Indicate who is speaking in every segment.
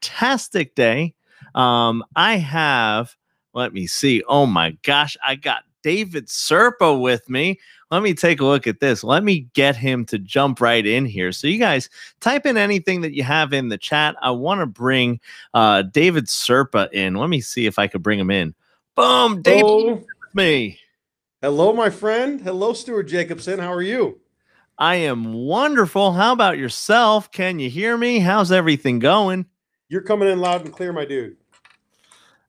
Speaker 1: fantastic day. Um, I have, let me see. Oh my gosh, I got David Serpa with me. Let me take a look at this. Let me get him to jump right in here. So, you guys type in anything that you have in the chat. I want to bring uh, David Serpa in. Let me see if I could bring him in. Boom, David, Hello. me. Hello, my friend. Hello, Stuart Jacobson. How are you? I am wonderful. How about yourself? Can you hear me? How's everything going?
Speaker 2: You're coming in loud and clear, my dude.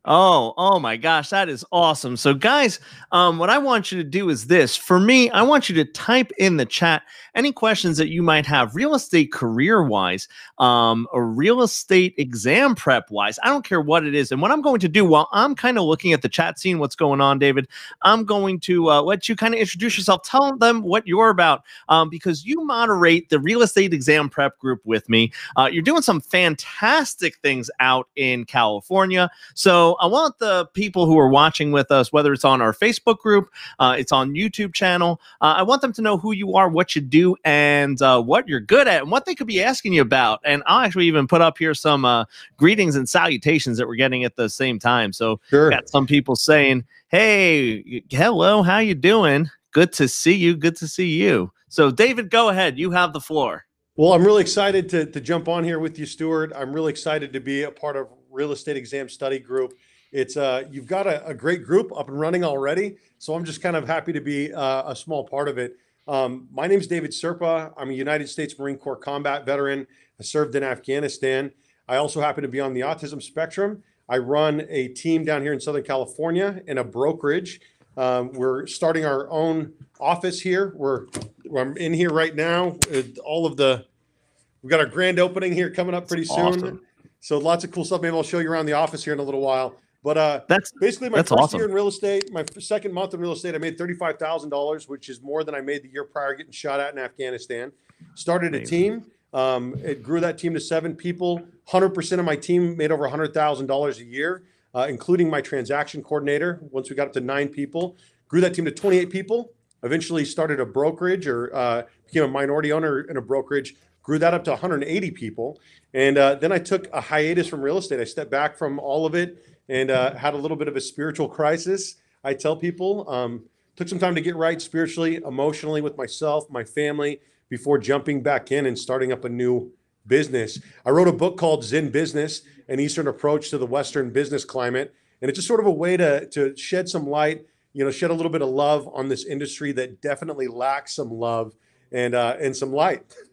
Speaker 1: Oh, oh my gosh, that is awesome. So, guys, um, what I want you to do is this for me, I want you to type in the chat any questions that you might have, real estate career wise, um, or real estate exam prep wise. I don't care what it is. And what I'm going to do while I'm kind of looking at the chat, seeing what's going on, David, I'm going to uh, let you kind of introduce yourself, tell them what you're about, um, because you moderate the real estate exam prep group with me. Uh, you're doing some fantastic things out in California. So, I want the people who are watching with us, whether it's on our Facebook group, uh, it's on YouTube channel, uh, I want them to know who you are, what you do, and uh, what you're good at, and what they could be asking you about. And I'll actually even put up here some uh, greetings and salutations that we're getting at the same time. So sure. got some people saying, "Hey, hello, how you doing? Good to see you. Good to see you." So David, go ahead. You have the floor.
Speaker 2: Well, I'm really excited to, to jump on here with you, Stuart. I'm really excited to be a part of Real Estate Exam Study Group it's uh, you've got a, a, great group up and running already. So I'm just kind of happy to be uh, a small part of it. Um, my name is David Serpa. I'm a United States Marine Corps combat veteran. I served in Afghanistan. I also happen to be on the autism spectrum. I run a team down here in Southern California in a brokerage. Um, we're starting our own office here. We're I'm in here right now. All of the we've got our grand opening here coming up pretty That's soon. Awesome. So lots of cool stuff. Maybe I'll show you around the office here in a little while. But uh, that's basically my that's first awesome. year in real estate. My second month in real estate, I made thirty-five thousand dollars, which is more than I made the year prior, getting shot at in Afghanistan. Started a team. Um, it grew that team to seven people. Hundred percent of my team made over hundred thousand dollars a year, uh, including my transaction coordinator. Once we got up to nine people, grew that team to twenty-eight people. Eventually started a brokerage or uh, became a minority owner in a brokerage grew that up to 180 people. And uh, then I took a hiatus from real estate. I stepped back from all of it, and uh, had a little bit of a spiritual crisis. I tell people, um, took some time to get right spiritually, emotionally with myself, my family, before jumping back in and starting up a new business. I wrote a book called Zen Business An Eastern Approach to the Western Business Climate. And it's just sort of a way to, to shed some light, you know, shed a little bit of love on this industry that definitely lacks some love and, uh, and some light.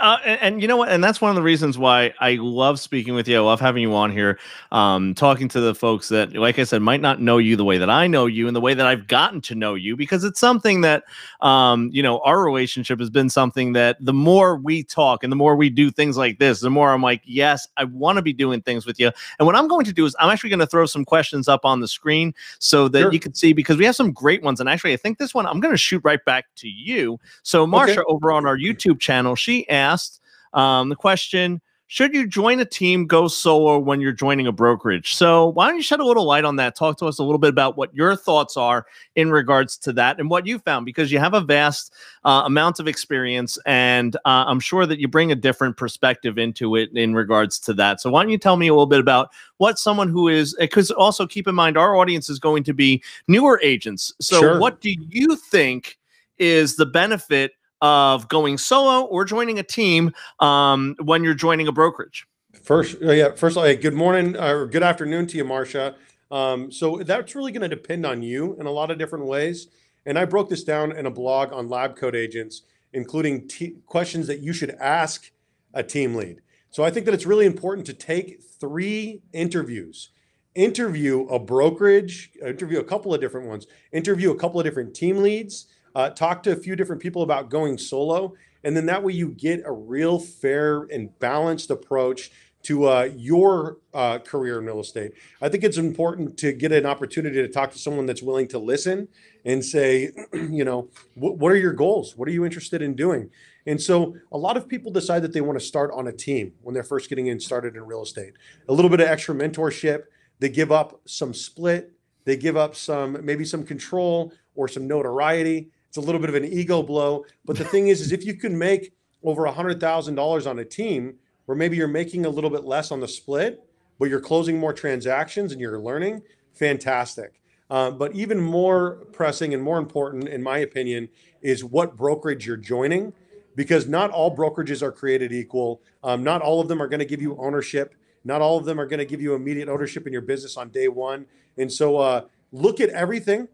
Speaker 1: Uh, and, and, you know what? And that's one of the reasons why I love speaking with you. I love having you on here, um, talking to the folks that, like I said, might not know you the way that I know you and the way that I've gotten to know you, because it's something that, um, you know, our relationship has been something that the more we talk and the more we do things like this, the more I'm like, yes, I want to be doing things with you. And what I'm going to do is I'm actually going to throw some questions up on the screen so that sure. you can see, because we have some great ones. And actually, I think this one I'm going to shoot right back to you. So, Marsha, okay. over on our YouTube channel, she asked, asked um, the question Should you join a team, go solo when you're joining a brokerage? So, why don't you shed a little light on that? Talk to us a little bit about what your thoughts are in regards to that and what you found, because you have a vast uh, amount of experience. And uh, I'm sure that you bring a different perspective into it in regards to that. So, why don't you tell me a little bit about what someone who is, because eh, also keep in mind, our audience is going to be newer agents. So, sure. what do you think? Is the benefit of going solo or joining a team um, when you're joining a brokerage?
Speaker 2: First, oh, yeah. First of all, hey, good morning uh, or good afternoon to you, Marcia. Um, so that's really going to depend on you in a lot of different ways. And I broke this down in a blog on lab code agents, including t- questions that you should ask a team lead. So I think that it's really important to take three interviews interview a brokerage, interview a couple of different ones, interview a couple of different team leads, uh, talk to a few different people about going solo, and then that way you get a real fair and balanced approach to uh, your uh, career in real estate. I think it's important to get an opportunity to talk to someone that's willing to listen and say, you know, what are your goals? What are you interested in doing? And so a lot of people decide that they want to start on a team when they're first getting in started in real estate. A little bit of extra mentorship, they give up some split, they give up some maybe some control or some notoriety it's a little bit of an ego blow. But the thing is, is if you can make over $100,000 on a team where maybe you're making a little bit less on the split, but you're closing more transactions and you're learning, fantastic. Uh, but even more pressing and more important, in my opinion, is what brokerage you're joining, because not all brokerages are created equal. Um, not all of them are going to give you ownership. Not all of them are going to give you immediate ownership in your business on day one. And so uh, look at everything.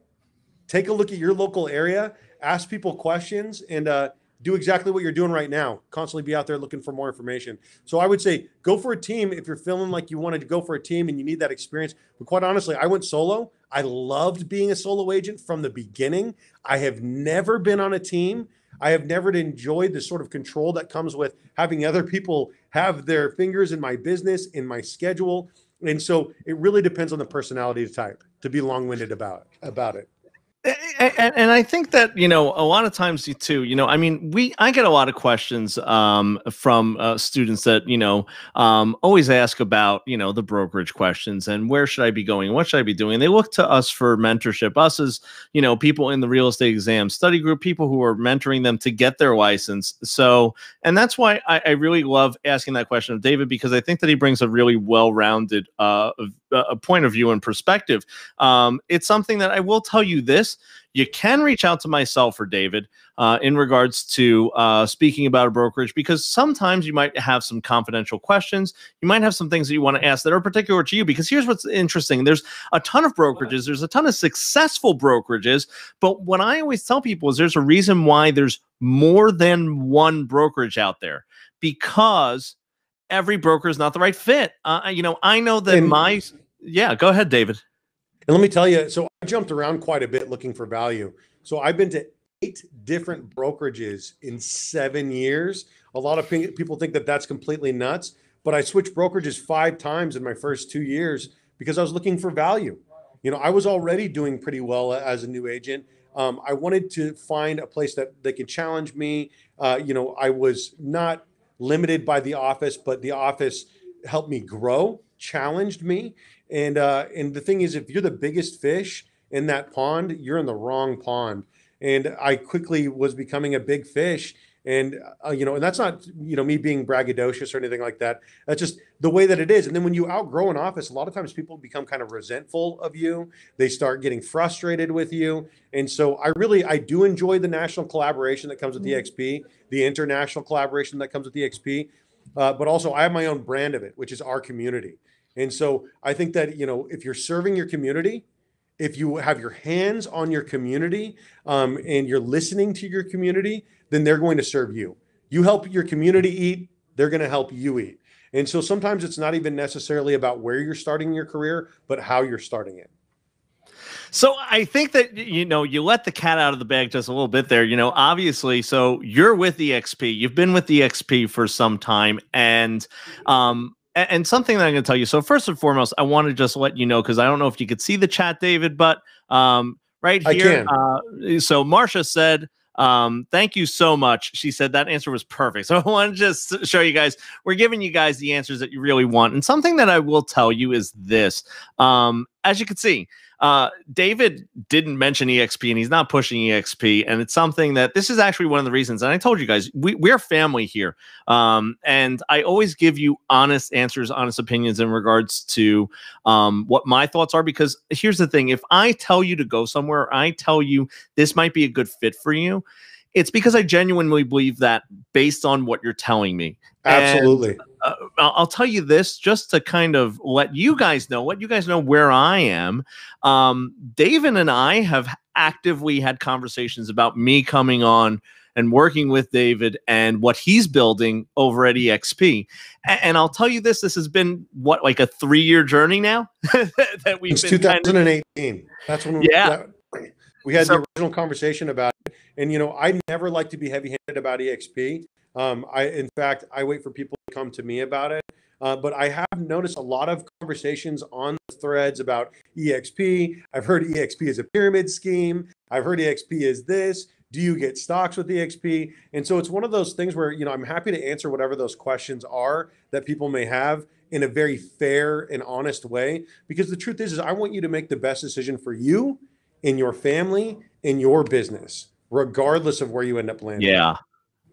Speaker 2: Take a look at your local area ask people questions and uh, do exactly what you're doing right now. Constantly be out there looking for more information. So I would say go for a team if you're feeling like you wanted to go for a team and you need that experience. But quite honestly, I went solo. I loved being a solo agent from the beginning. I have never been on a team. I have never enjoyed the sort of control that comes with having other people have their fingers in my business, in my schedule. And so it really depends on the personality type to be long-winded about about it.
Speaker 1: And, and, I think that you know a lot of times you too. You know, I mean, we I get a lot of questions um, from uh, students that you know um, always ask about you know the brokerage questions and where should I be going, what should I be doing. They look to us for mentorship. Us as you know people in the real estate exam study group, people who are mentoring them to get their license. So, and that's why I, I really love asking that question of David because I think that he brings a really well-rounded uh, a point of view and perspective. Um, it's something that I will tell you this. You can reach out to myself or David uh, in regards to uh, speaking about a brokerage because sometimes you might have some confidential questions. You might have some things that you want to ask that are particular to you. Because here's what's interesting there's a ton of brokerages, there's a ton of successful brokerages. But what I always tell people is there's a reason why there's more than one brokerage out there because every broker is not the right fit. Uh, you know, I know that and, my yeah. Go ahead, David. And let me tell you, so
Speaker 2: I jumped around quite a bit looking for value. So I've been to eight different brokerages in seven years. A lot of people think that that's completely nuts, but I switched brokerages five times in my first two years because I was looking for value. You know, I was already doing pretty well as a new agent. Um, I wanted to find a place that they could challenge me. Uh, you know, I was not limited by the office, but the office helped me grow, challenged me. And uh, and the thing is, if you're the biggest fish in that pond, you're in the wrong pond. And I quickly was becoming a big fish and uh, you know, and that's not you know me being braggadocious or anything like that. That's just the way that it is. And then when you outgrow an office, a lot of times people become kind of resentful of you. They start getting frustrated with you. And so I really I do enjoy the national collaboration that comes with EXP, mm-hmm. the international collaboration that comes with EXP, uh, but also I have my own brand of it, which is our community. And so I think that you know if you're serving your community, if you have your hands on your community um, and you're listening to your community, then they're going to serve you. You help your community eat, they're going to help you eat. And so sometimes it's not even necessarily about where you're starting your career, but how you're starting it.
Speaker 1: So I think that you know you let the cat out of the bag just a little bit there. You know, obviously, so you're with EXP. You've been with EXP for some time, and um, and, and something that I'm going to tell you. So first and foremost, I want to just let you know because I don't know if you could see the chat, David, but um, right here. Uh, so Marcia said, um, thank you so much. She said that answer was perfect. So I want to just show you guys, we're giving you guys the answers that you really want. And something that I will tell you is this um, as you can see, uh, David didn't mention EXP and he's not pushing EXP. And it's something that this is actually one of the reasons. And I told you guys, we, we're family here. Um, and I always give you honest answers, honest opinions in regards to um, what my thoughts are. Because here's the thing if I tell you to go somewhere, I tell you this might be a good fit for you it's because I genuinely believe that based on what you're telling me. Absolutely. And, uh, I'll tell you this just to kind of let you guys know, let you guys know where I am. Um, David and I have actively had conversations about me coming on and working with David and what he's building over at EXP. And, and I'll tell you this: this has been what like a three-year journey now
Speaker 2: that we've. It's 2018. Kind of, That's when. We, yeah. That, we had so, the original conversation about it, and you know, I never like to be heavy-handed about EXP. Um, I, in fact, I wait for people to come to me about it. Uh, but I have noticed a lot of conversations on the threads about EXP. I've heard EXP is a pyramid scheme. I've heard EXP is this. Do you get stocks with EXP? And so it's one of those things where you know I'm happy to answer whatever those questions are that people may have in a very fair and honest way. Because the truth is, is I want you to make the best decision for you, in your family, in your business regardless of where you end up landing. Yeah.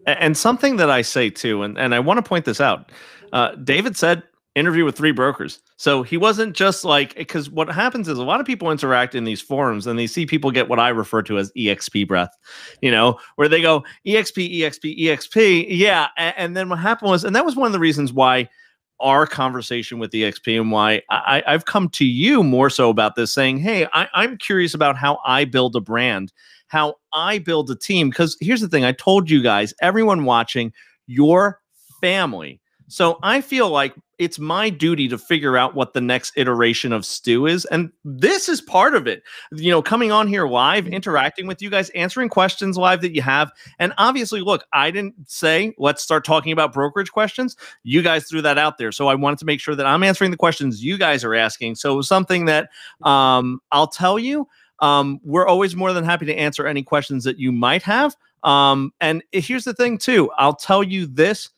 Speaker 1: And something that I say too, and, and I want to point this out uh, David said interview with three brokers. So he wasn't just like, because what happens is a lot of people interact in these forums and they see people get what I refer to as EXP breath, you know, where they go EXP, EXP, EXP. Yeah. And, and then what happened was, and that was one of the reasons why our conversation with EXP and why I, have come to you more so about this saying, hey, I, I'm curious about how I build a brand how I build a team. Because here's the thing I told you guys, everyone watching, your family. So I feel like it's my duty to figure out what the next iteration of Stew is. And this is part of it. You know, coming on here live, mm-hmm. interacting with you guys, answering questions live that you have. And obviously, look, I didn't say let's start talking about brokerage questions. You guys threw that out there. So I wanted to make sure that I'm answering the questions you guys are asking. So it was something that um, I'll tell you um, we're always more than happy to answer any questions that you might have. Um, and here's the thing, too. I'll tell you this.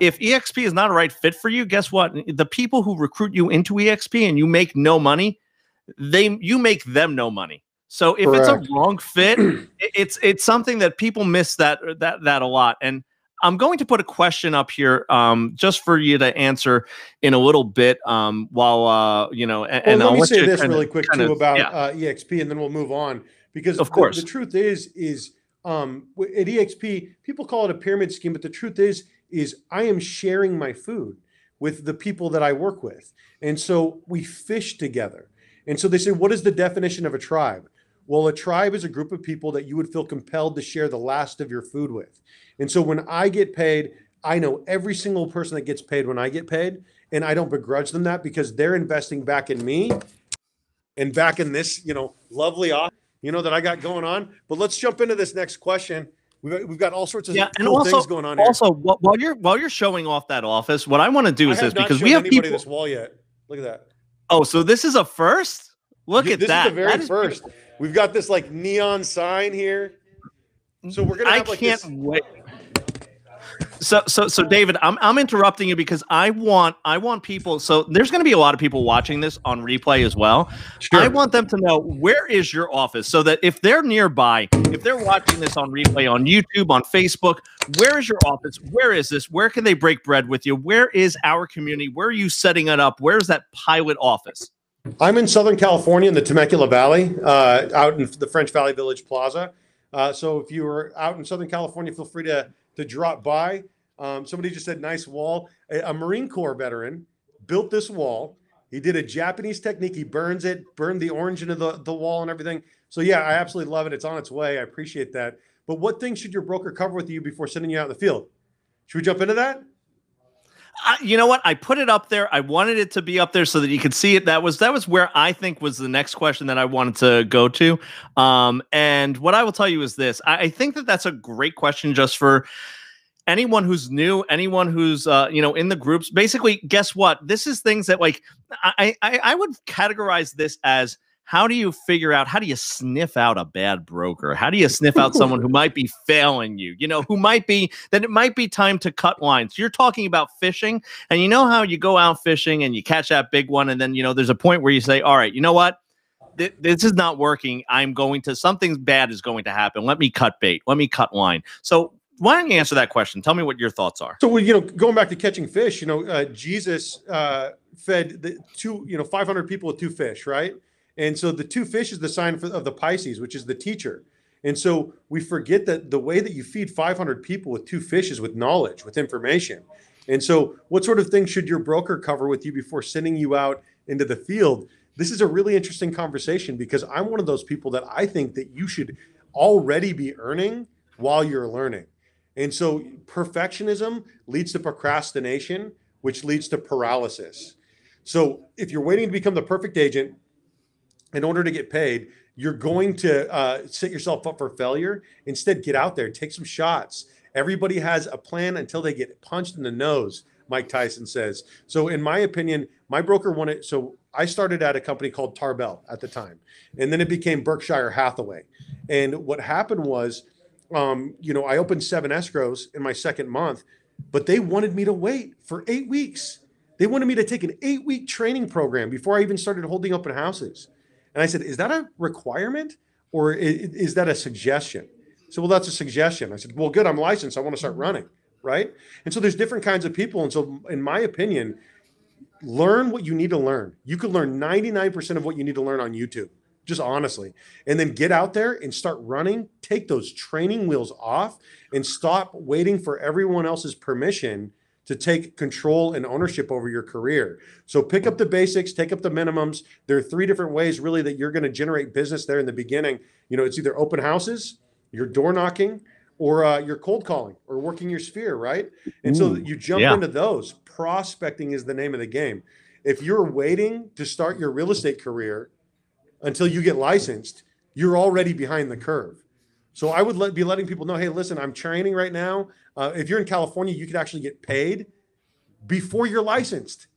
Speaker 1: If EXP is not a right fit for you, guess what? The people who recruit you into EXP and you make no money, they you make them no money. So if Correct. it's a wrong fit, it's it's something that people miss that that that a lot. And I'm going to put a question up here um, just for you to answer in a little bit um, while, uh, you know, and, well, and let I'll me let say this of really quick of about yeah.
Speaker 2: uh, EXP and then we'll move on because of course the, the truth is, is um, at EXP, people call it a pyramid scheme, but the truth is, is I am sharing my food with the people that I work with. And so we fish together. And so they say, what is the definition of a tribe? Well, a tribe is a group of people that you would feel compelled to share the last of your food with. And so when I get paid, I know every single person that gets paid when I get paid, and I don't begrudge them that because they're investing back in me and back in this, you know, lovely office, you know, that I got going on. But let's jump into this next question. We've, we've got all sorts of yeah, and also, things going on. Here. Also,
Speaker 1: while you're while you're showing off that office, what I want to do I is this because we have people. This
Speaker 2: wall yet? Look at that.
Speaker 1: Oh, so this is a first. Look yeah, at this that. This is the very is first. Beautiful.
Speaker 2: We've got this like neon sign here. So we're gonna. Have, I can't this- wait.
Speaker 1: So, so, so, David, I'm, I'm interrupting you because I want I want people. So, there's going to be a lot of people watching this on replay as well. Sure. I want them to know where is your office, so that if they're nearby, if they're watching this on replay on YouTube, on Facebook, where is your office? Where is this? Where can they break bread with you? Where is our community? Where are you setting it up? Where is that pilot office?
Speaker 2: I'm in Southern California in the Temecula Valley, uh, out in the French Valley Village Plaza. Uh, so if you are out in Southern California, feel free to to drop by. Um, somebody just said nice wall. A, a, Marine Corps veteran built this wall. He did a Japanese technique. He burns it, burned the orange into the, the wall and everything. So yeah, I absolutely love it. It's on its way. I appreciate that. But what things should your broker cover with you before sending you out in the field? Should we jump into that?
Speaker 1: I, you know what? I put it up there. I wanted it to be up there so that you could see it. That was that was where I think was the next question that I wanted to go to. Um, and what I will tell you is this: I, I think that that's a great question just for anyone who's new, anyone who's uh, you know in the groups. Basically, guess what? This is things that like I I, I would categorize this as how do you figure out how do you sniff out a bad broker how do you sniff out someone who might be failing you you know who might be that it might be time to cut lines you're talking about fishing and you know how you go out fishing and you catch that big one and then you know there's a point where you say all right you know what this is not working i'm going to something bad is going to happen let me cut bait let me cut line so why don't you answer that question tell me what your thoughts are
Speaker 2: so you know going back to catching fish you know uh, jesus uh, fed the two you know 500 people with two fish right and so the two fish is the sign for, of the Pisces, which is the teacher. And so we forget that the way that you feed 500 people with two fish is with knowledge, with information. And so, what sort of things should your broker cover with you before sending you out into the field? This is a really interesting conversation because I'm one of those people that I think that you should already be earning while you're learning. And so, perfectionism leads to procrastination, which leads to paralysis. So, if you're waiting to become the perfect agent, in order to get paid, you're going to uh, set yourself up for failure. Instead, get out there, take some shots. Everybody has a plan until they get punched in the nose, Mike Tyson says. So, in my opinion, my broker wanted. So, I started at a company called Tarbell at the time, and then it became Berkshire Hathaway. And what happened was, um, you know, I opened seven escrows in my second month, but they wanted me to wait for eight weeks. They wanted me to take an eight week training program before I even started holding open houses. And I said, is that a requirement or is, that a suggestion? So, well, that's a suggestion. I said, well, good, I'm licensed. I want to start mm-hmm. running. Right. And so there's different kinds of people. And so, in my opinion, learn what you need to learn. You could learn 99% of what you need to learn on YouTube, just honestly. And then get out there and start running. Take those training wheels off and stop waiting for everyone else's permission to take control and ownership over your career. So pick up the basics, take up the minimums. There are three different ways really that you're going to generate business there in the beginning. You know, it's either open houses, your door knocking, or uh, your cold calling or working your sphere, right? And Ooh, so you jump yeah. into those. Prospecting is the name of the game. If you're waiting to start your real estate career until you get licensed, you're already behind the curve. So I would let, be letting people know, hey, listen, I'm training right now. Uh, if you're in California, you could actually get paid before you're licensed.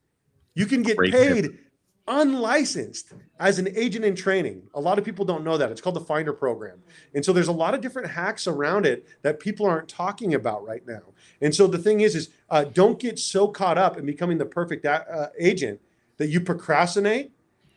Speaker 2: You can get Great paid tip. unlicensed as an agent in training. A lot of people don't know that. It's called the Finder program. And so there's a lot of different hacks around it that people aren't talking about right now. And so the thing is, is uh, don't get so caught up in becoming the perfect uh, agent that you procrastinate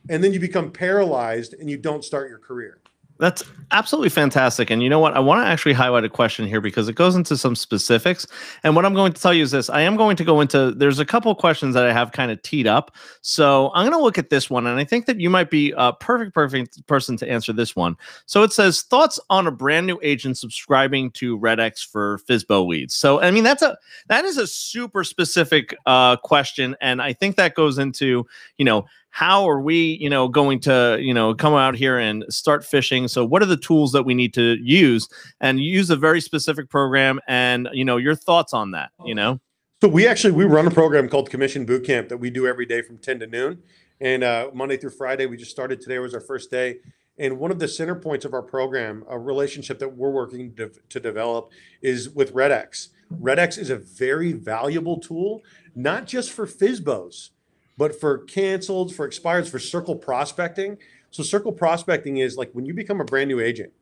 Speaker 2: and then you become paralyzed and you don't start your career.
Speaker 1: That's absolutely fantastic. And you know what? I want to actually highlight a question here because it goes into some specifics. And what I'm going to tell you is this I am going to go into, there's a couple questions that I have kind of teed up. So I'm going to look at this one. And I think that you might be a perfect, perfect person to answer this one. So it says, thoughts on a brand new agent subscribing to Red X for FISBO weeds." So, I mean, that's a, that is a super specific uh, question. And I think that goes into, you know, how are we you know going to you know come out here and start fishing so what are the tools that we need to use and use a very specific program and you know your thoughts on that you know
Speaker 2: so we actually we run a program called commission boot camp that we do every day from 10 to noon and uh, monday through friday we just started today was our first day and one of the center points of our program a relationship that we're working to, to develop is with redx redx is a very valuable tool not just for fisbos but for canceled, for expires, for circle prospecting. So circle prospecting is like when you become a brand new agent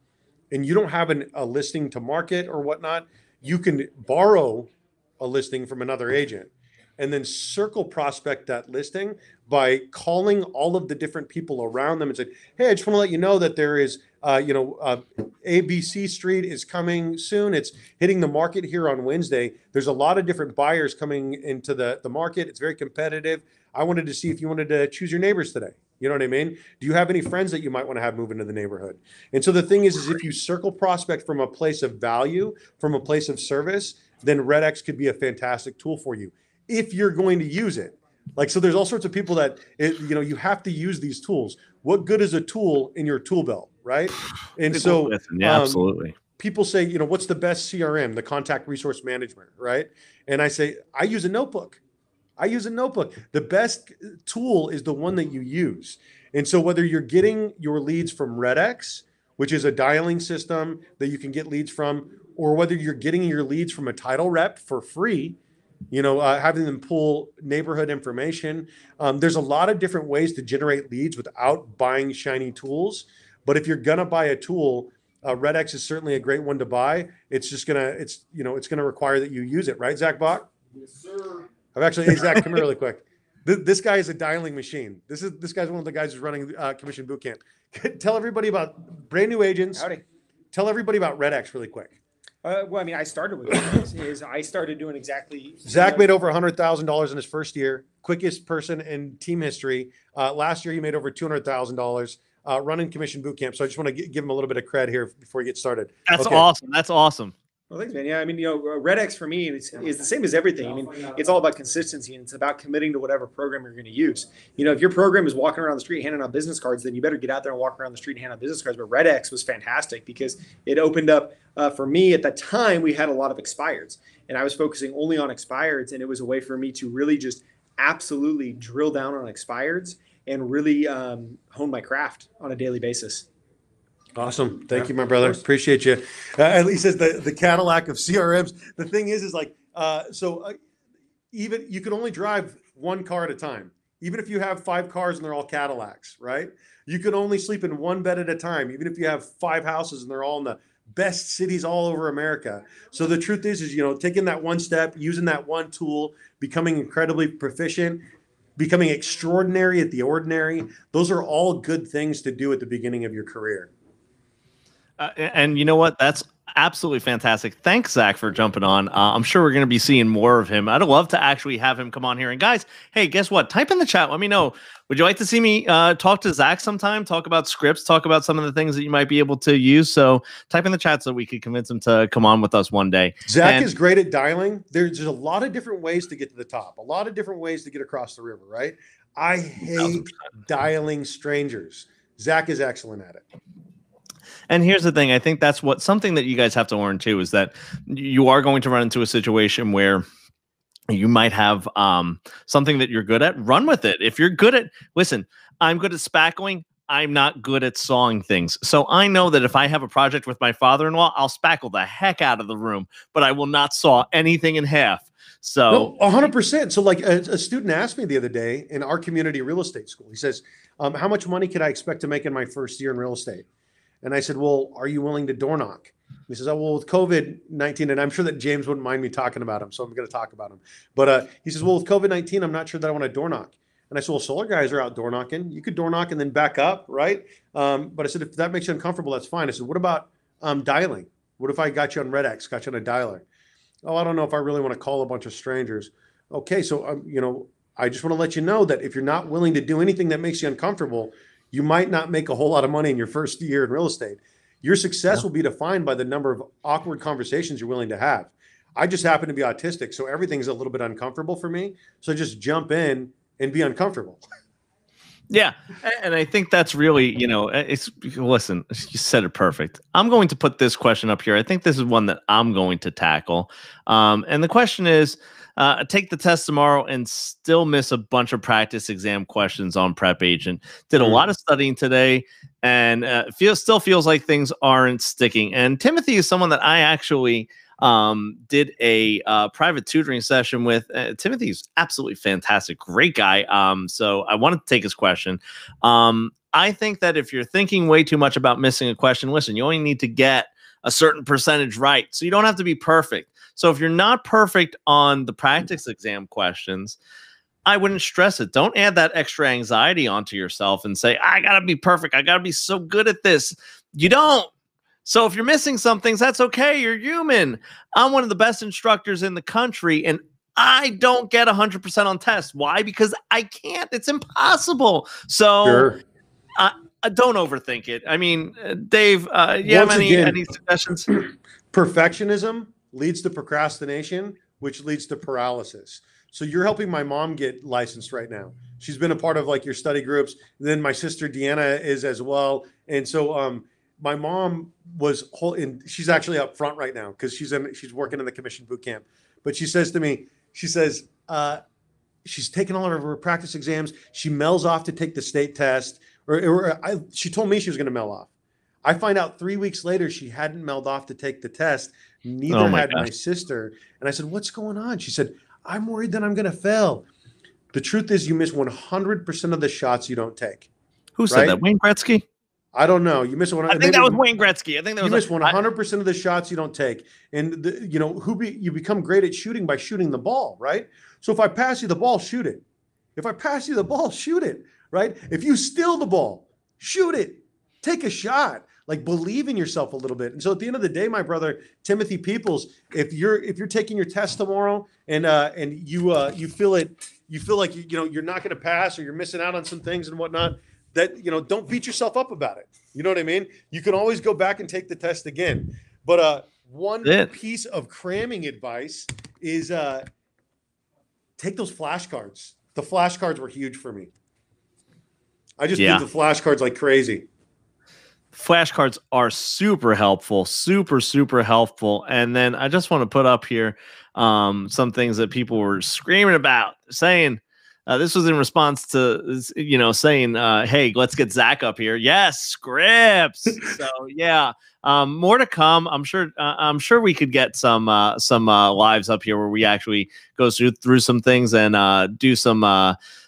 Speaker 2: and you don't have an, a listing to market or whatnot, you can borrow a listing from another agent and then circle prospect that listing by calling all of the different people around them and saying, "Hey, I just want to let you know that there is, uh, you know, uh, ABC Street is coming soon. It's hitting the market here on Wednesday. There's a lot of different buyers coming into the the market. It's very competitive. I wanted to see if you wanted to choose your neighbors today. You know what I mean? Do you have any friends that you might want to have move into the neighborhood? And so the thing is, is if you circle prospect from a place of value, from a place of service, then Red X could be a fantastic tool for you if you're going to use it. Like so, there's all sorts of people that it, you know you have to use these tools. What good is a tool in your tool belt, right? And so, yeah, um, absolutely. People say, you know, what's the best CRM? The contact resource management, right? And I say, I use a notebook. I use a notebook. The best tool is the one that you use. And so whether you're getting your leads from RedX, which is a dialing system that you can get leads from, or whether you're getting your leads from a title rep for free, you know, uh, having them pull neighborhood information. Um, there's a lot of different ways to generate leads without buying shiny tools. But if you're gonna buy a tool, uh, RedX is certainly a great one to buy. It's just gonna, it's you know, it's gonna require that you use it, right, Zach Bach? Yes, sir. I've actually, hey, Zach, come here really quick. This, this guy is a dialing machine. This is this guy's one of the guys who's running uh, commission boot camp. tell everybody about brand new agents. Howdy. Tell everybody about Red X really quick. Uh, well, I mean, I started with this, is I started doing exactly. Zach made over hundred thousand dollars in his first year, quickest person in team history. Uh, last year, he made over two hundred thousand dollars uh, running commission boot camp. So I just want to give him a little bit of cred here before we get started. That's okay. awesome.
Speaker 1: That's awesome. Well, thanks, man. Yeah, I mean, you know, Red X for me is, is the same as everything. I mean, it's all about consistency and it's about committing to whatever program you're going
Speaker 2: to use. You know, if your program is walking around the street handing out business cards, then you better get out there and walk around the street and hand out business cards. But Red X was fantastic because it opened up uh, for me at that time. We had a lot of expireds, and I was focusing only on expireds, and it was a way for me to really just absolutely drill down on expireds and really um, hone my craft on
Speaker 1: a daily basis.
Speaker 2: Awesome. Thank you, my brother. Appreciate you. Uh, and he says the, the Cadillac of CRMs. The thing is, is like, uh, so uh, even you can only drive one car at a time. Even if you have five cars and they're all Cadillacs, right? You can only sleep in one bed at a time. Even if you have five houses and they're all in the best cities all over America. So the truth is, is, you know, taking that one step, using that one tool, becoming incredibly proficient, becoming extraordinary at the ordinary. Those are all good things to do at the beginning of your career.
Speaker 1: Uh, and you know what? That's absolutely fantastic. Thanks, Zach, for jumping on. Uh, I'm sure we're going to be seeing more of him. I'd love to actually have him come on here. And guys, hey, guess what? Type in the chat. Let me know. Would you like to see me uh, talk to Zach sometime? Talk about scripts. Talk about some of the things that you might be able to use. So type in the chat so we could convince him to come on with us one day. Zach and- is
Speaker 2: great at dialing. There's a lot of different ways to get to the top. A lot of different ways to get across the river. Right? I hate 100%. dialing strangers. Zach is excellent at it.
Speaker 1: And here's the thing I think that's what something that you guys have to learn too is that you are going to run into a situation where you might have um, something that you're good at, run with it. If you're good at, listen, I'm good at spackling. I'm not good at sawing things. So I know that if I have a project with my father in law, I'll spackle the heck out of the room, but I will not saw anything in half. So
Speaker 2: no, 100%. So, like a, a, student asked me the other day in our community real estate school, he says, um, How much money could I expect to make in my first year in real estate? And I said, Well, are you willing to door knock? He says, Oh, well, with COVID 19, and I'm sure that James wouldn't mind me talking about him, so I'm going to talk about him. But uh, he says, Well, with COVID 19, I'm not sure that I want to door knock. And I said, Well, solar guys are out door knocking. You could door knock and then back up, right? Um, but I said, If that makes you uncomfortable, that's fine. I said, What about um, dialing? What if I got you on Red X, got you on a dialer? Oh, I don't know if I really want to call a bunch of strangers. Okay, so, um, you know, I just want to let you know that if you're not willing to do anything that makes you uncomfortable, you might not make a whole lot of money in your first year in real estate. Your success yeah. will be defined by the number of awkward conversations you're willing to have. I just happen to be autistic, so everything's a little bit uncomfortable for me. So just jump in and be uncomfortable.
Speaker 1: Yeah, and I think that's really, you know, it's listen, you said it perfect. I'm going to put this question up here. I think this is one that I'm going to tackle. Um, and the question is, uh, take the test tomorrow and still miss a bunch of practice exam questions on prep agent. Did a mm. lot of studying today and uh, feels still feels like things aren't sticking. And Timothy is someone that I actually um, did a uh, private tutoring session with. Uh, Timothy's absolutely fantastic, great guy. Um, so I wanted to take his question. Um, I think that if you're thinking way too much about missing a question, listen, you only need to get a certain percentage right. So you don't have to be perfect. So if you're not perfect on the practice exam questions, I wouldn't stress it. Don't add that extra anxiety onto yourself and say, I got to be perfect. I got to be so good at this. You don't. So if you're missing some things, that's okay. You're human. I'm one of the best instructors in the country and I don't get 100% on tests. Why? Because I can't. It's impossible. So sure. I, I don't overthink it. I mean, uh, Dave, uh, you Once have any, again, any
Speaker 2: suggestions? Perfectionism leads to procrastination, which leads to paralysis. So you're helping my mom get licensed right now. She's been a part of like your study groups. then my sister Deanna is as well. And so um, my mom was whole and she's actually up front right now because she's in she's working in the commission boot camp. But she says to me, she says, uh, she's taken all of her practice exams. She mails off to take the state test. Or, or I, she told me she was going to mail off. I find out three weeks later she hadn't mailed off to take the test Neither oh my had gosh. my sister. And I said, What's going on? She said, I'm worried that I'm going to fail. The truth is, you miss 100% of the shots you don't take.
Speaker 1: Who said that? Wayne
Speaker 2: Gretzky? I don't know. You miss one. I think that was
Speaker 1: Wayne Gretzky. I think that was. You miss one
Speaker 2: hundred percent of the shots you don't take, and the, you know who be, you become great at shooting by shooting the ball, right? So if I pass you the ball, shoot it. If I pass you the ball, shoot it, right? If you steal the ball, shoot it. Take a shot like believe in yourself a little bit. And so at the end of the day, my brother Timothy Peoples, if you're if you're taking your test tomorrow and uh, and you uh, you feel it, you feel like you, you know you're not going to pass or you're missing out on some things and whatnot. That you know, don't beat yourself up about it. You know what I mean? You can always go back and take the test again. But uh, one piece of cramming advice is uh, take those flashcards. The flashcards were huge for me. I just yeah. did the flashcards like crazy
Speaker 1: flashcards are super helpful, super, super helpful. And then I just want to put up here um, some things that people were screaming about, saying, uh, this was in response to you know saying, uh, "Hey, let's get Zach up here." Yes, scripts. so yeah, um, more to come. I'm sure. Uh, I'm sure we could get some uh, some uh, lives up here where we actually go through through some things and uh, do some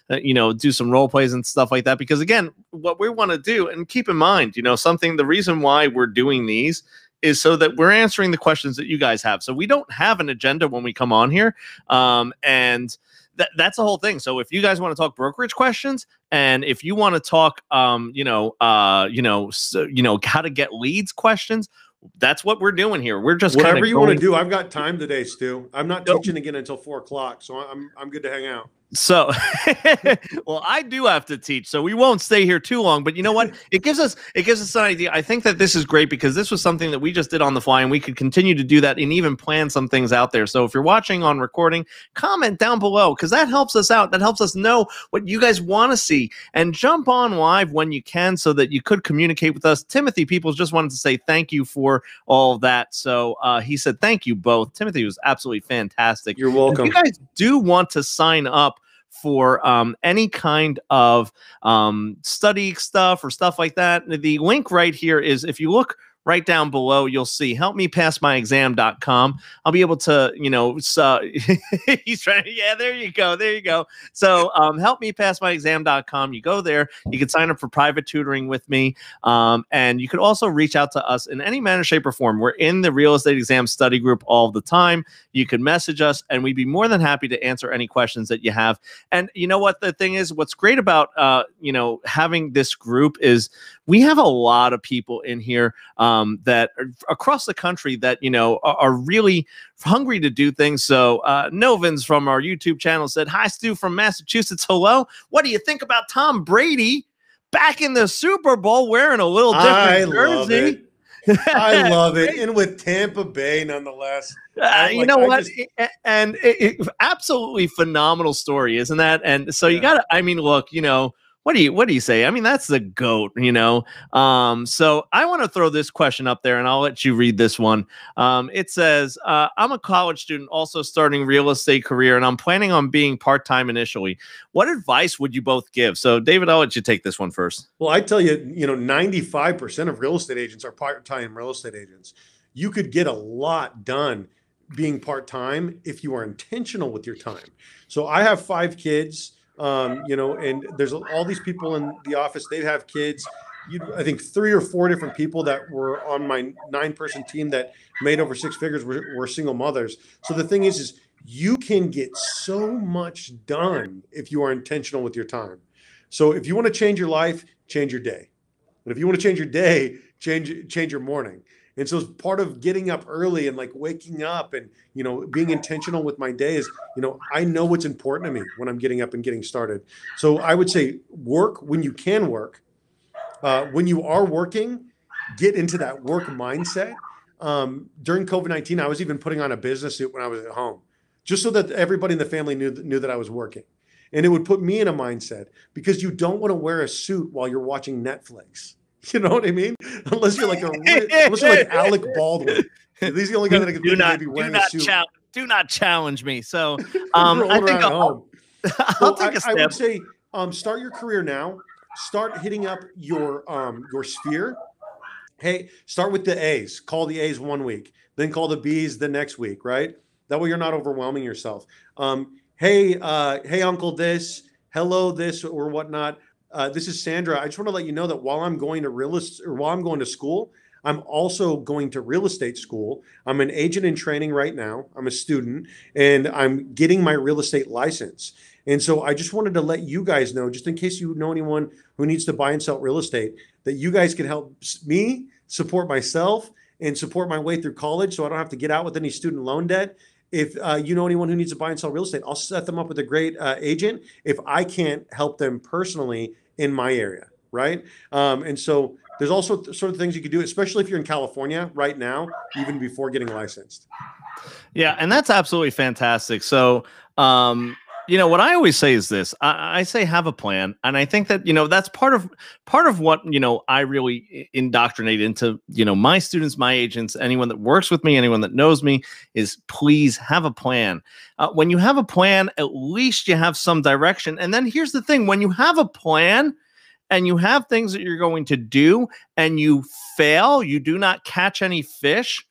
Speaker 1: uh, you know, do some role plays and stuff like that. Because again, what we want to do, and keep in mind, you know, something, the reason why we're doing these is so that we're answering the questions that you guys have. So we don't have an agenda when we come on here. Um, and th- that's the whole thing. So if you guys want to talk brokerage questions, and if you want to talk, um, you know, uh, you know, so, you know, how to get leads questions, that's what we're doing here. We're just whatever you want to do. I've
Speaker 2: got time today, Stu. I'm not nope. teaching again until four o'clock, so I'm I'm good to hang out.
Speaker 1: So, well, I do have to teach, so we won't stay here too long. But you know what? It gives us it gives us an idea. I think that this is great because this was something that we just did on the fly, and we could continue to do that and even plan some things out there. So, if you're watching on recording, comment down below because that helps us out. That helps us know what you guys want to see, and jump on live when you can so that you could communicate with us. Timothy Peoples just wanted to say thank you for all that. So uh, he said thank you both. Timothy was absolutely fantastic. You're welcome. If you guys do want to sign up for um, any kind of um, study stuff or stuff like that. The link right here is if you look right down below you'll see help me pass my exam.com i'll be able to you know so uh, he's trying yeah there you go there you go so um, help me pass my exam.com you go there you can sign up for private tutoring with me um, and you can also reach out to us in any manner shape or form we're in the real estate exam study group all the time you can message us and we'd be more than happy to answer any questions that you have and you know what the thing is what's great about uh, you know having this group is we have a lot of people in here um, that across the country that you know are, are really hungry to do things. So uh, Novins from our YouTube channel said, "Hi Stu from Massachusetts. Hello. What do you think about Tom Brady back in the Super Bowl wearing a little different I jersey?" I love it.
Speaker 2: And with Tampa Bay, nonetheless. uh, you know what?
Speaker 1: Just... and it, it, absolutely phenomenal story, isn't that? And so yeah. you got to, I mean, look, you know, what do you what do you say? I mean, that's the goat, you know. Um, so I want to throw this question up there, and I'll let you read this one. Um, it says, uh, "I'm a college student, also starting real estate career, and I'm planning on being part time initially. What advice would you both give?" So, David, I'll let you take this one first.
Speaker 2: Well, I tell you, you know, 95 percent of real estate agents are part time real estate agents. You could get a lot done being part time if you are intentional with your time. So, I have five kids um, you know, and there's all these people in the office. they have kids. You, I think three or four different people that were on my nine-person team that made over six figures were, were single mothers. So the thing is, is you can get so much done if you are intentional with your time. So if you want to change your life, change your day. And if you want to change your day, change change your morning. And so part of getting up early and like waking up and, you know, being intentional with my day is, you know, I know what's important to me when I'm getting up and getting started. So I would say work when you can work. Uh, when you are working, get into that work mindset. Um, during COVID 19, I was even putting on a business suit when I was at home just so that everybody in the family knew, knew that I was working. And it would put me in a mindset because you don't want to wear a suit while you're watching Netflix You know what I mean? Unless you're like
Speaker 1: a unless you're like Alec
Speaker 2: Baldwin. He's the only guy that can do not, do not, chal-
Speaker 1: do not challenge me. So um, I think I'll, I'll well, take a step. I, I would say um,
Speaker 2: start your career now. Start hitting up your um, your sphere. Hey, start with the A's. Call the A's one week, then call the B's the next week. Right. That way you're not overwhelming yourself. Um, hey, uh, hey, Uncle, this. Hello, this or whatnot uh, this is Sandra. I just want to let you know that while I'm going to real estate, while I'm going to school, I'm also going to real estate school. I'm an agent in training right now. I'm a student and I'm getting my real estate license. And so I just wanted to let you guys know, just in case you know anyone who needs to buy and sell real estate, that you guys can help me support myself and support my way through college so I don't have to get out with any student loan debt if uh, you know anyone who needs to buy and sell real estate, I'll set them up with a great uh, agent if I can't help them personally in my area, right? Um, and so there's also th- sort of things you could do, especially if you're in California right now, even before getting licensed.
Speaker 1: Yeah, and that's absolutely fantastic. So um, you know what i always say is this I, I, say have a plan and i think that you know that's part of part of what you know i really indoctrinate into you know my students my agents anyone that works with me anyone that knows me is please have a plan uh, when you have a plan at least you have some direction and then here's the thing when you have a plan and you have things that you're going to do and you fail you do not catch any fish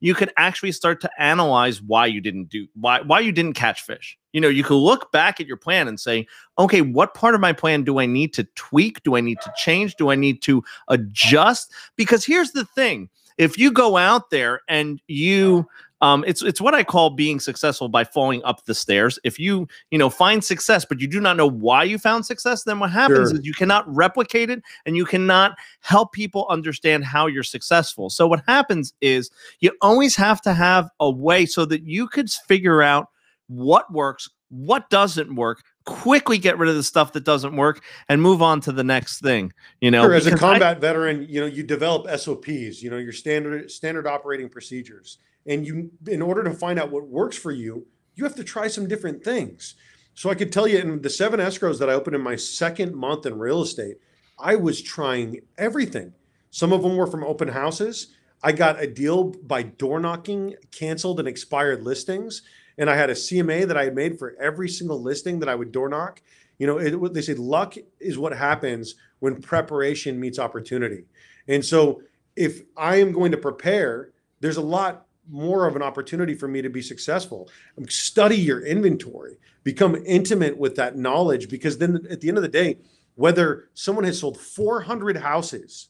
Speaker 1: you could actually start to analyze why you didn't do why why you didn't catch fish you know, you can look back at your plan and say, okay, what part of my plan do I need to tweak? Do I need to change? Do I need to adjust? Because here's the thing if you go out there and you um, it's it's what I call being successful by falling up the stairs. If you you know find success, but you do not know why you found success, then what happens sure. is you cannot replicate it, and you cannot help people understand how you're successful. So what happens is you always have to have a way so that you could figure out what works, what doesn't work, quickly get rid of the stuff that doesn't work and move on to the next thing you know sure, as a combat
Speaker 2: I, veteran you know you develop sops you know your standard standard operating procedures and you in order to find out what works for you you have to try some different things so i could tell you in the seven escrows that i opened in my second month in real estate i was trying everything some of them were from open houses I got a deal by door knocking canceled and expired listings. And I had a CMA that I had made for every single listing that I would door knock. You know, it, they say luck is what happens when preparation meets opportunity. And so if I am going to prepare, there's a lot more of an opportunity for me to be successful. Study your inventory, become intimate with that knowledge, because then at the end of the day, whether someone has sold 400 houses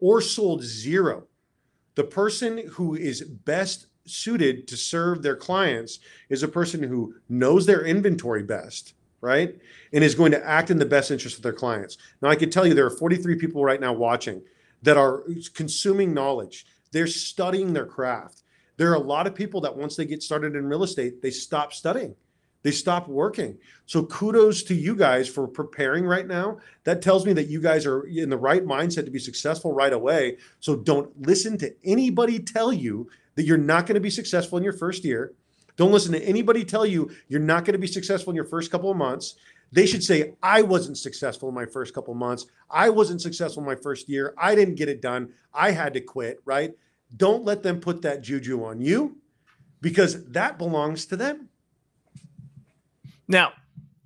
Speaker 2: or sold zero, the person who is best suited to serve their clients is a person who knows their inventory best, right? And is going to act in the best interest of their clients. Now, I can tell you there are 43 people right now watching that are consuming knowledge, they're studying their craft. There are a lot of people that once they get started in real estate, they stop studying they stop working. So kudos to you guys for preparing right now. That tells me that you guys are in the right mindset to be successful right away. So don't listen to anybody tell you that you're not going to be successful in your first year. Don't listen to anybody tell you you're not going to be successful in your first couple of months. They should say, I wasn't successful in my first couple of months. I wasn't successful in my first year. I didn't get it done. I had to quit, right? Don't let them put that juju on you because that belongs to
Speaker 1: them. Now,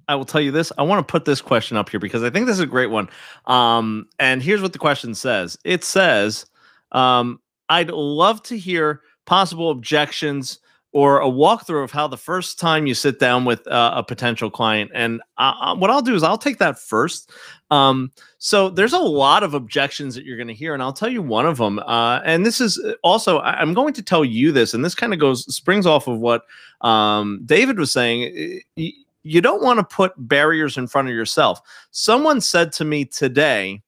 Speaker 1: I will tell you this. I want to put this question up here because I think this is a great one. Um, and here's what the question says it says, um, I'd love to hear possible objections or a walkthrough of how the first time you sit down with uh, a potential client. And I, I, what I'll do is I'll take that first. Um, so there's a lot of objections that you're going to hear, and I'll tell you one of them. Uh, and this is uh, also I, am going to tell you this, and this kind of goes springs off of what um, David was saying you don't want to put barriers in front of yourself. Someone said to me today,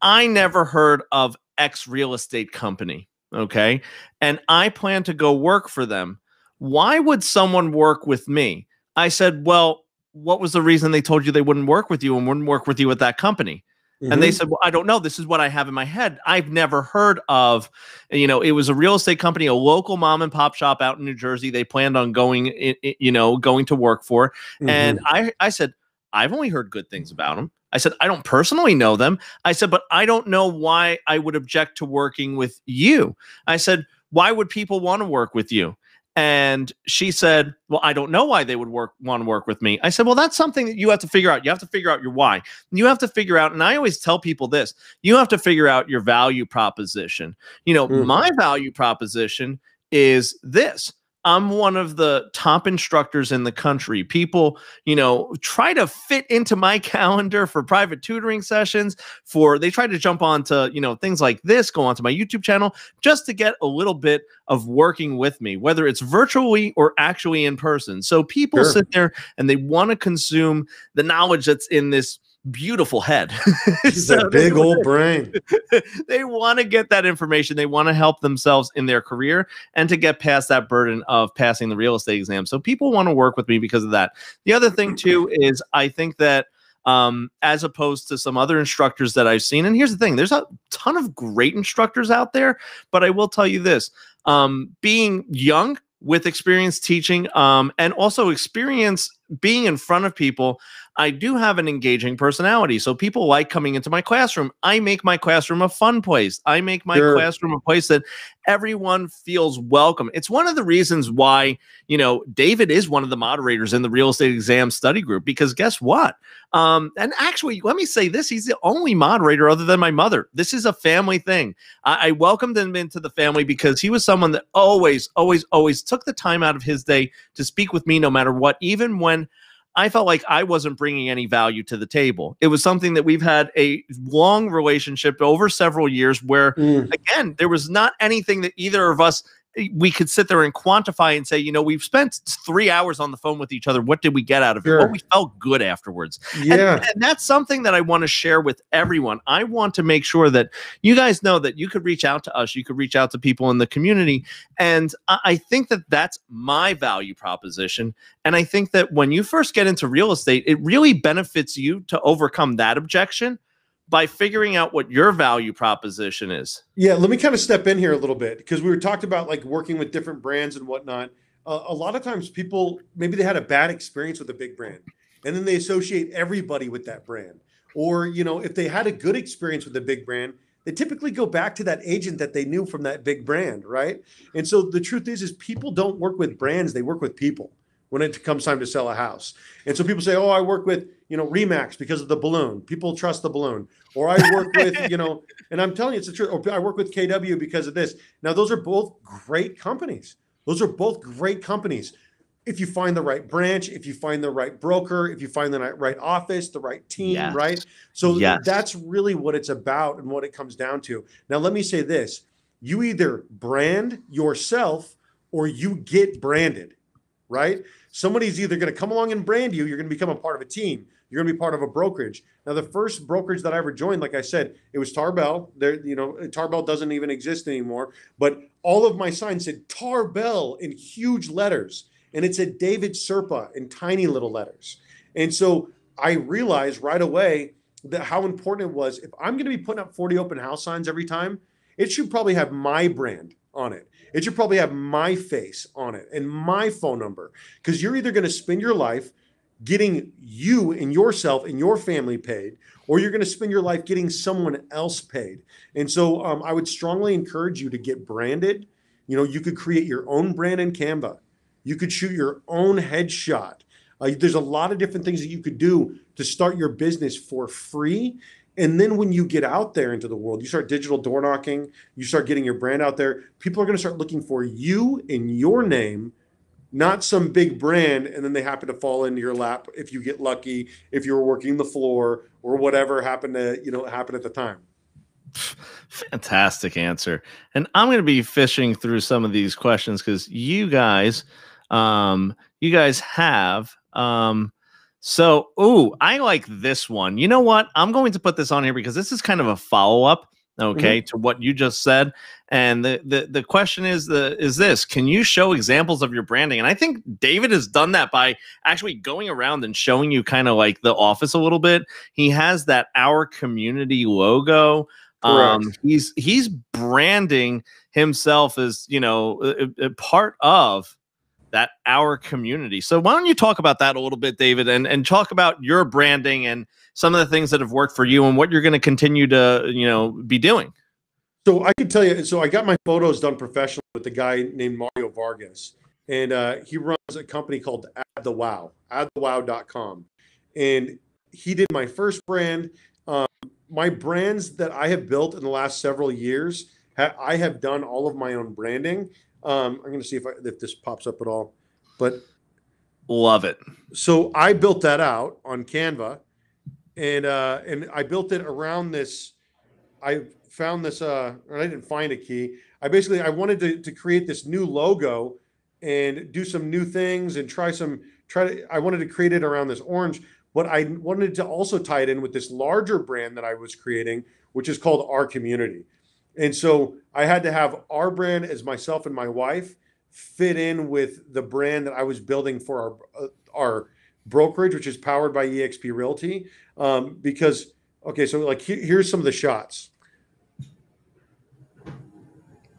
Speaker 1: I never heard of X real estate company. Okay. And I plan to go work for them. Why would someone work with me? I said, Well, what was the reason they told you they wouldn't work with you and wouldn't work with you at that company? Mm-hmm. And they mm-hmm. said, Well, I don't know. This is what I have in my head. I've never heard of, you know, it was a real estate company, a local mom and pop shop out in New Jersey. They planned on going, you know, going to work for. Mm-hmm. And I, I said, I've only heard good things about them. I said, I don't personally know them. I said, but I don't know why I would object to working with you. I said, why would people want to work with you? And she said, Well, I don't know why they would work want to work with me. I said, Well, that's something that you have to figure out. You have to figure out your why. You have to figure out, and I always tell people this you have to figure out your value proposition. You know, mm. my value proposition is this I'm one of the top instructors in the country. People, you know, try to fit into my calendar for private tutoring sessions, for they try to jump onto, you know, things like this, go onto my YouTube channel just to get a little bit of working with me, whether it's virtually or actually in person. So people sure. sit there and they want to consume the knowledge that's in this beautiful head. so a big old brain. they want to get that information. They want to help themselves in their career and to get past that burden of passing the real estate exam. So people want to work with me because of that. The other thing too is I think that um, as opposed to some other instructors that I've seen. And here's the thing: there's a ton of great instructors out there, but I will tell you this: um, being young with experience teaching um, and also experience being in front of people I do have an engaging personality. So people like coming into my classroom. I make my classroom a fun place. I make my sure. classroom a place that everyone feels welcome. It's one of the reasons why, you know, David is one of the moderators in the real estate exam study group because guess what? Um, and actually, let me say this he's the only moderator other than my mother. This is a family thing. I, I welcomed him into the family because he was someone that always, always, always took the time out of his day to speak with me no matter what, even when I felt like I wasn't bringing any value to the table. It was something that we've had a long relationship over several years where, mm. again, there was not anything that either of us Eh, we could sit there and quantify and say, you know, we've spent three hours on the phone with each other. What did we get out of sure. it? Well, we felt good afterwards. Yeah. And, and that's something that I want to share with everyone. I want to make sure that you guys know that you could reach out to us, you could reach out to people in the community. And I, I think that that's my value proposition. And I think that when you first get into real estate, it really benefits you to overcome that objection by figuring out what your value proposition is.
Speaker 2: Yeah, let me kind of step in here a little bit because we were talking about like working with different brands and whatnot. Uh, a lot of times, people maybe they had a bad experience with a big brand, and then they associate everybody with that brand. Or you know, if they had a good experience with a big brand, they typically go back to that agent that they knew from that big brand, right? And so the truth is, is people don't work with brands; they work with people when it comes time to sell a house. And so people say, "Oh, I work with you know Remax because of the balloon. People trust the balloon." Or I work with you know, and I'm telling you, it's the truth. Or I work with KW because of this. Now, those are both great companies. Those are both great companies. If you find the right branch, if you find the right broker, if you find the right office, the right team, yes. right? So yes. that's really what it's about and what it comes down to. Now, let me say this you either brand yourself or you get branded, right? Somebody's either going to come along and brand you, you're going to become a part of a team, you're going to be part of a brokerage. Now, the first brokerage that I ever joined, like I said, it was Tarbell. There, you know, Tarbell doesn't even exist anymore, but all of my signs said Tarbell in huge letters, and it said David Serpa in tiny little letters. And so I realized right away that how important it was. If I'm going to be putting up 40 open house signs every time, it should probably have my brand on it it should probably have my face on it and my phone number because you're either going to spend your life getting you and yourself and your family paid, or you're going to spend your life getting someone else paid. And so um, I would strongly encourage you to get branded. You know, you could create your own brand in Canva, you could shoot your own headshot. Uh, there's a lot of different things that you could do to start your business for free and then when you get out there into the world, you start digital door knocking, you start getting your brand out there, people are going to start looking for you in your name, not some big brand. And then they happen to fall into your lap if you get lucky, if you're working the floor or whatever happened to, you know, happened at the time.
Speaker 1: Fantastic answer. And I'm going to be fishing through some of these questions because you guys, um, you guys have, um, so, ooh, I like this one. You know what? I'm going to put this on here because this is kind of a follow up, mm-hmm. okay, mm-hmm. to what you just said. And the, the the question is the is this: Can you show examples of your branding? And I think David has done that by actually going around and showing you kind of like the office a little bit. He has that our community logo. Um, Correct. Um, he's he's branding himself as you know a, a part of that our community. So why don't you talk about that a little bit, David, and and talk about your branding and some of the things that have worked for you and what you're going to continue to you know be doing. So I can tell you. So I got
Speaker 2: my photos done professionally with a guy named Mario Vargas, and uh, he runs a company called Add the Wow, AddTheWow.com, and he did my first brand. Um, my brands that I have built in the last several years, ha- I have done all of my own branding um, I'm going to see if I, if this pops up at all, but
Speaker 1: love it. So I built
Speaker 2: that out on Canva, and uh, and I built it around this. I found this. Uh, I didn't find a key. I basically I wanted to to create this new logo and do some new things and try some try to. I wanted to create it around this orange, but I wanted to also tie it in with this larger brand that I was creating, which is called Our Community. And so I had to have our brand as myself and my wife fit in with the brand that I was building for our uh, our brokerage, which is powered by eXp Realty. Um, because okay, so like here's some of the shots.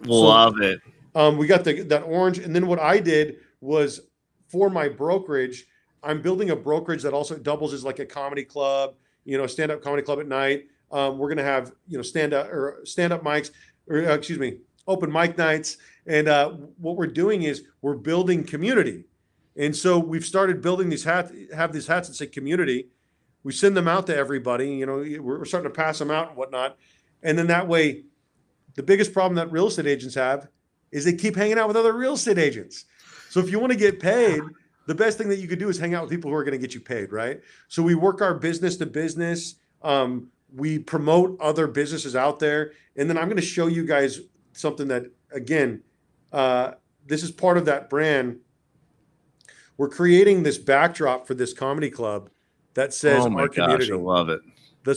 Speaker 1: Love so, it.
Speaker 2: Um, we got the that orange, and then what I did was for my brokerage, I'm building a brokerage that also doubles as like a comedy club, you know, stand up comedy club at night. Um, we're going to have you know stand up or stand up mics, or uh, excuse me, open mic nights. And uh, what we're doing is we're building community. And so we've started building these hats, have these hats that say community. We send them out to everybody. You know, we're starting to pass them out and whatnot. And then that way, the biggest problem that real estate agents have is they keep hanging out with other real estate agents. So if you want to get paid, the best thing that you could do is hang out with people who are going to get you paid, right? So we work our business to business. Um, we promote other businesses out there. And then I'm going to show you guys something that, again, uh, this is part of that brand. We're creating this backdrop for this comedy club that says oh my our gosh, community. I love it.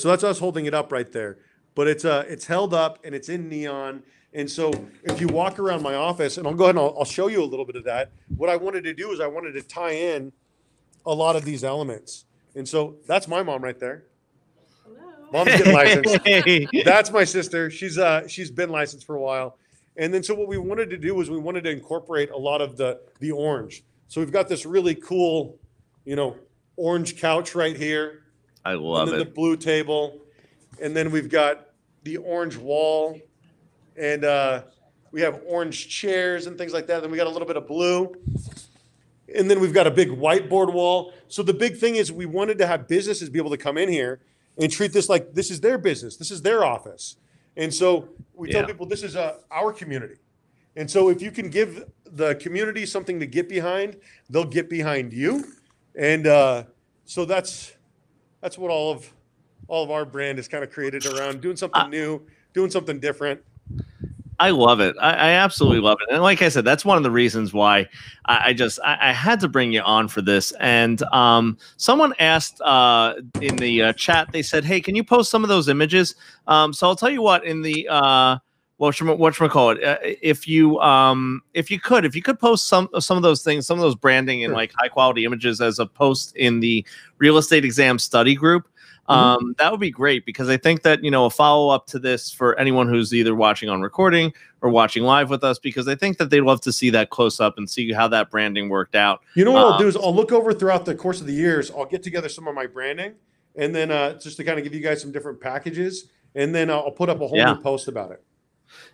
Speaker 2: So that's us holding it up right there. But it's uh it's held up and it's in neon. And so if you walk around my office, and I'll go ahead and I'll, I'll show you a little bit of that. What I wanted to do is I wanted to tie in a lot of these elements. And so that's my mom right there. Mom's getting licensed. That's my sister. She's uh she's been licensed for a while. And then so what we wanted to do was we wanted to incorporate a lot of the the orange. So we've got this really cool, you know, orange couch right here.
Speaker 1: I love and then it. The
Speaker 2: blue table, and then we've got the orange wall, and uh, we have orange chairs and things like that. Then we got a little bit of blue, and then we've got a big whiteboard wall. So the big thing is we wanted to have businesses be able to come in here and treat this like this is their business, this is their office. And so we yeah. tell people this is a, uh, our community. And so if you can give the community something to get behind, they'll get behind you. And uh, so that's that's what all of all of our brand is kind of created around doing something uh, new, doing something different.
Speaker 1: I love it. I, I, absolutely love it. And like I said, that's one of the reasons why I, I just I, I, had to bring you on for this. And um, someone asked uh, in the uh, chat, they said, "Hey, can you post some of those images?" Um, so I'll tell you what. In the uh, what what call it? Uh, if you um, if you could, if you could post some some of those things, some of those branding and like high quality images as a post in the real estate exam study group. Mm-hmm. Um, mm-hmm. That would be great because I think that, you know, a follow up to this for anyone who's either watching on recording or watching live with us, because I think that they'd love to see that close up and see how that branding worked out. You know what um, I'll do um, is I'll
Speaker 2: look over throughout the course of the years, I'll get together some of my branding and then uh, just to kind of give you guys some different packages. And then uh, I'll put up a whole yeah. new post about it.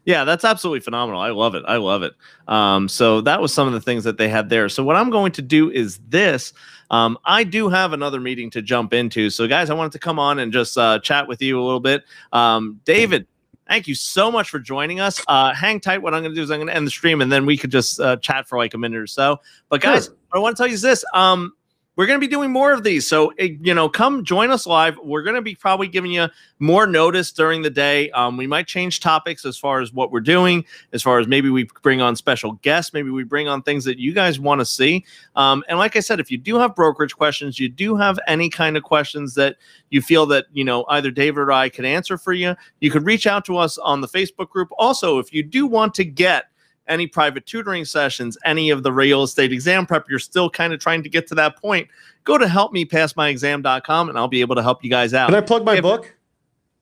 Speaker 1: Yeah, that's absolutely phenomenal. I love it. I love it. Um, so that was some of the things that they had there. So what I'm going to do is this. Um, I do have another meeting to jump into. So guys, I wanted to come on and just uh, chat with you a little bit. Um, David, thank you so much for joining us. Uh, hang tight. What I'm going to do is I'm going to end the stream and then we could just uh, chat for like a minute or so. But guys, sure. I want to tell you is this. Um, we're going to be doing more of these. So, eh, you know, come join us live. We're going to be probably giving you more notice during the day. Um, we might change topics as far as what we're doing, as far as maybe we bring on special guests, maybe we bring on things that you guys want to see. Um, and like I said, if you do have brokerage questions, you do have any kind of questions that you feel that, you know, either David or I could answer for you, you could reach out to us on the Facebook group. Also, if you do want to get any private tutoring sessions, any of the real estate exam prep, you're still kind of trying to get to that point, go to helpmepassmyexam.com and I'll be able to help you guys out. Can I plug my if, book?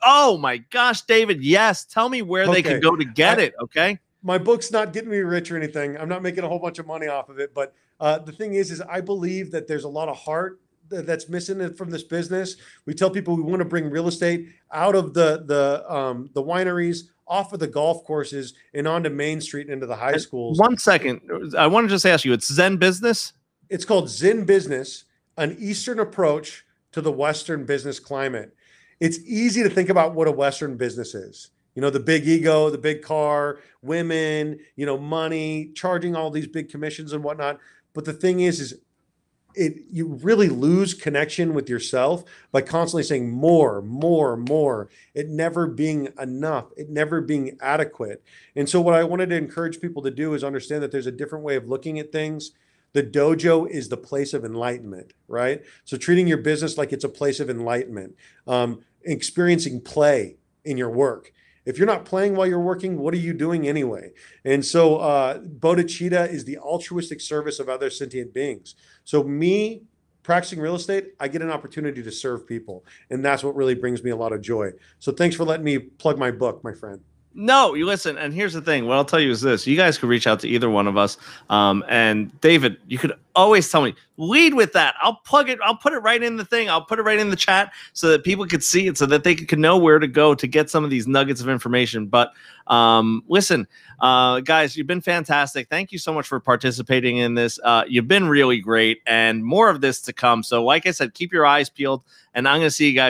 Speaker 1: Oh my gosh, David, yes. Tell me where okay. they can go to get I, it, okay?
Speaker 2: My book's not getting me rich or anything. I'm not making a whole bunch of money off of it, but uh, the thing is is I believe that there's a lot of heart that's missing from this business. We tell people we want to bring real estate out of the the um, the wineries, off of the golf courses and onto Main Street and into the high schools. One
Speaker 1: second. I want to just ask you it's Zen Business? It's called
Speaker 2: Zen Business, an Eastern approach to the Western business climate. It's easy to think about what a Western business is. You know, the big ego, the big car, women, you know, money, charging all these big commissions and whatnot. But the thing is, is it you really lose connection with yourself by constantly saying more more more it never being enough it never being adequate and so what i wanted to encourage people to do is understand that there's a different way of looking at things the dojo is the place of enlightenment right so treating your business like it's a place of enlightenment um, experiencing play in your work if you're not playing while you're working, what are you doing anyway? And so, uh, bodhicitta is the altruistic service of other sentient beings. So, me practicing real estate, I get an opportunity to serve people. And that's what really brings me a lot of joy. So, thanks for letting me plug my book, my friend.
Speaker 1: No, you listen. And here's the thing. What I'll tell you is this: you guys could reach out to either one of us. Um, and David, you could always tell me lead with that. I'll plug it. I'll put it right in the thing. I'll put it right in the chat so that people could see it, so that they could know where to go to get some of these nuggets of information. But um, listen, uh, guys, you've been fantastic. Thank you so much for participating in this. Uh, you've been really great, and more of this to come. So, like I said, keep your eyes peeled, and I'm going to see you guys.